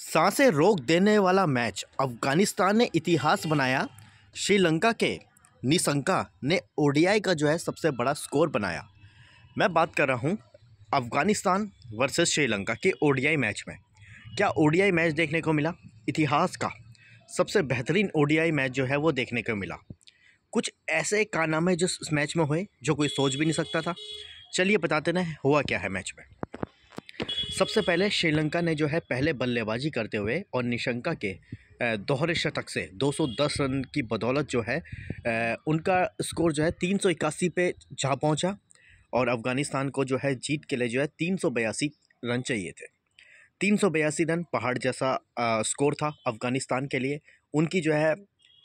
सांसें रोक देने वाला मैच अफगानिस्तान ने इतिहास बनाया श्रीलंका के निशंका ने ओडीआई का जो है सबसे बड़ा स्कोर बनाया मैं बात कर रहा हूँ अफगानिस्तान वर्सेस श्रीलंका के ओडीआई मैच में क्या ओडीआई मैच देखने को मिला इतिहास का सबसे बेहतरीन ओडीआई मैच जो है वो देखने को मिला कुछ ऐसे कारनामे जो इस मैच में हुए जो कोई सोच भी नहीं सकता था चलिए बताते ना हुआ क्या है मैच में सबसे पहले श्रीलंका ने जो है पहले बल्लेबाजी करते हुए और निशंका के दोहरे शतक से 210 रन की बदौलत जो है उनका स्कोर जो है तीन पे जा पहुंचा और अफ़गानिस्तान को जो है जीत के लिए जो है तीन रन चाहिए थे तीन रन पहाड़ जैसा स्कोर था अफ़गानिस्तान के लिए उनकी जो है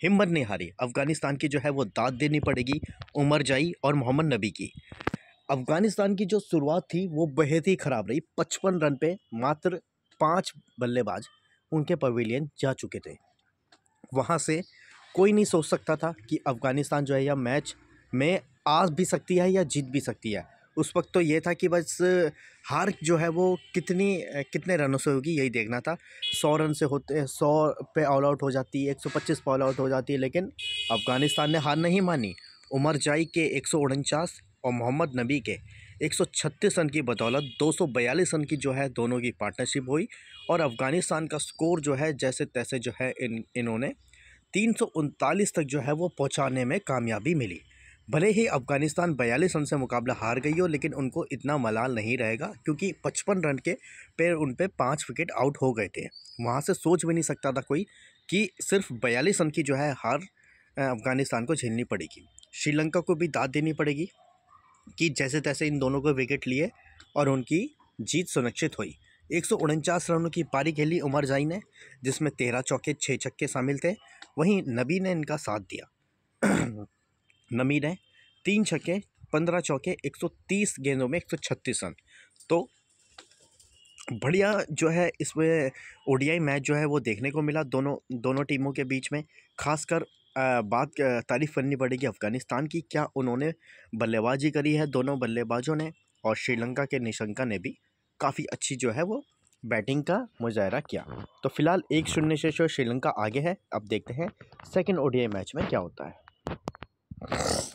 हिम्मत नहीं हारी अफ़गानिस्तान की जो है वो दाद देनी पड़ेगी उमर जाई और मोहम्मद नबी की अफगानिस्तान की जो शुरुआत थी वो बेहद ही ख़राब रही पचपन रन पे मात्र पांच बल्लेबाज उनके पवेलियन जा चुके थे वहाँ से कोई नहीं सोच सकता था कि अफ़गानिस्तान जो है यह मैच में आ भी सकती है या जीत भी सकती है उस वक्त तो ये था कि बस हार जो है वो कितनी कितने रनों से होगी यही देखना था सौ रन से होते सौ पे ऑल आउट हो जाती है एक सौ पच्चीस पे ऑल आउट हो जाती है लेकिन अफ़गानिस्तान ने हार नहीं मानी उमर जाई के एक सौ उनचास और मोहम्मद नबी के 136 रन की बदौलत 242 रन की जो है दोनों की पार्टनरशिप हुई और अफ़गानिस्तान का स्कोर जो है जैसे तैसे जो है इन इन्होंने तीन तक जो है वो पहुँचाने में कामयाबी मिली भले ही अफ़गानिस्तान बयालीस रन से मुकाबला हार गई हो लेकिन उनको इतना मलाल नहीं रहेगा क्योंकि पचपन रन के पे उन पर पाँच विकेट आउट हो गए थे वहाँ से सोच भी नहीं सकता था कोई कि सिर्फ बयालीस रन की जो है हार अफ़गानिस्तान को झेलनी पड़ेगी श्रीलंका को भी दाद देनी पड़ेगी कि जैसे तैसे इन दोनों को विकेट लिए और उनकी जीत सुनिश्चित हुई एक रनों की पारी खेली उमर जाई ने जिसमें तेरह चौके छः छक्के शामिल थे वहीं नबी ने इनका साथ दिया नबी ने तीन छक्के पंद्रह चौके 130 गेंदों में 136 रन तो बढ़िया जो है इसमें ओडीआई मैच जो है वो देखने को मिला दोनों दोनों टीमों के बीच में खासकर बात तारीफ़ करनी पड़ेगी अफ़गानिस्तान की क्या उन्होंने बल्लेबाजी करी है दोनों बल्लेबाजों ने और श्रीलंका के निशंका ने भी काफ़ी अच्छी जो है वो बैटिंग का मुजाहरा किया तो फिलहाल एक शून्य से जो श्रीलंका आगे है अब देखते हैं सेकेंड ओडीआई मैच में क्या होता है